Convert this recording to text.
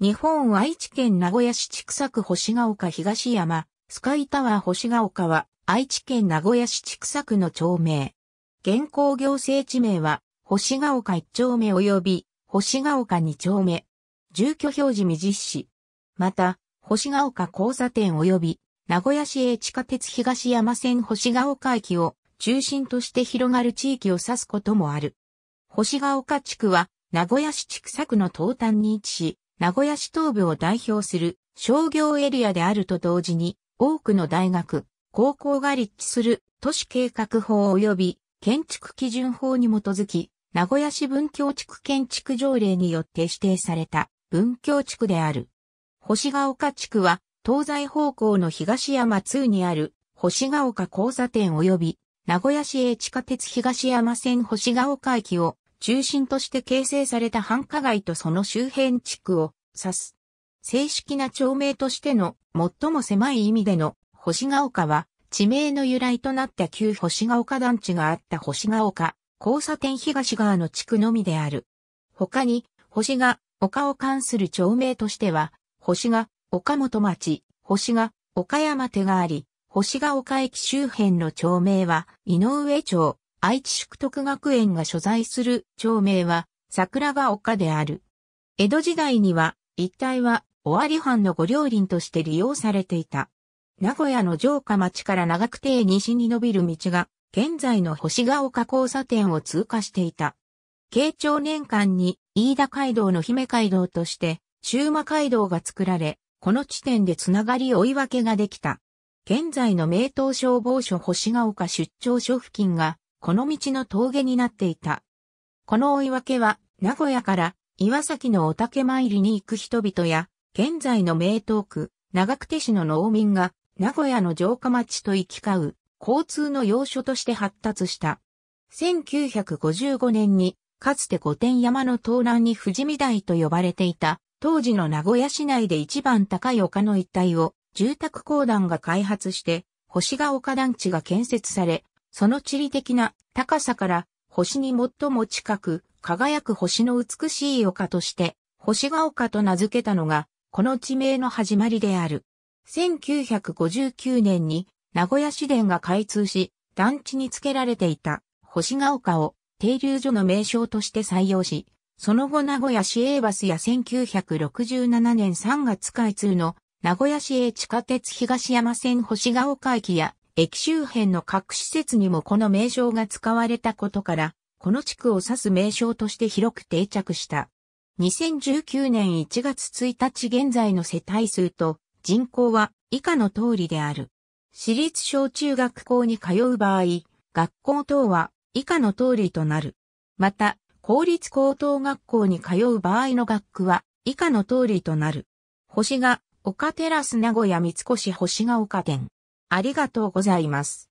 日本愛知県名古屋市千草区星ヶ丘東山、スカイタワー星ヶ丘は、愛知県名古屋市千草区の町名。現行行政地名は、星ヶ丘1丁目及び、星ヶ丘2丁目。住居表示未実施。また、星ヶ丘交差点及び、名古屋市営地下鉄東山線星ヶ丘駅を中心として広がる地域を指すこともある。星ヶ丘地区は、名古屋市千草区の東端に位置し、名古屋市東部を代表する商業エリアであると同時に、多くの大学、高校が立地する都市計画法及び建築基準法に基づき、名古屋市文教地区建築条例によって指定された文教地区である。星ヶ丘地区は東西方向の東山2にある星ヶ丘交差点及び名古屋市営地下鉄東山線星ヶ丘駅を中心として形成された繁華街とその周辺地区を指す。正式な町名としての最も狭い意味での星ヶ丘は地名の由来となった旧星ヶ丘団地があった星ヶ丘交差点東側の地区のみである。他に星が丘を関する町名としては星が岡本町、星が岡山手があり、星が丘駅周辺の町名は井上町、愛知淑徳学園が所在する町名は桜ヶ丘である。江戸時代には一帯は尾張藩の御両林として利用されていた。名古屋の城下町から長久て西に伸びる道が現在の星ヶ丘交差点を通過していた。慶長年間に飯田街道の姫街道として中馬街道が作られ、この地点でつながり追い分けができた。現在の名東消防署星ヶ丘出張所付近がこの道の峠になっていた。この追い分けは、名古屋から岩崎のお竹参りに行く人々や、現在の名東区、長久手市の農民が、名古屋の城下町と行き交う、交通の要所として発達した。1955年に、かつて御殿山の東南に富士見台と呼ばれていた、当時の名古屋市内で一番高い丘の一帯を、住宅公団が開発して、星ヶ丘団地が建設され、その地理的な高さから星に最も近く輝く星の美しい丘として星が丘と名付けたのがこの地名の始まりである。1959年に名古屋市電が開通し団地に付けられていた星が丘を停留所の名称として採用し、その後名古屋市営バスや1967年3月開通の名古屋市営地下鉄東山線星ヶ丘駅や駅周辺の各施設にもこの名称が使われたことから、この地区を指す名称として広く定着した。2019年1月1日現在の世帯数と人口は以下の通りである。私立小中学校に通う場合、学校等は以下の通りとなる。また、公立高等学校に通う場合の学区は以下の通りとなる。星が丘テラス名古屋三越星が丘店。ありがとうございます。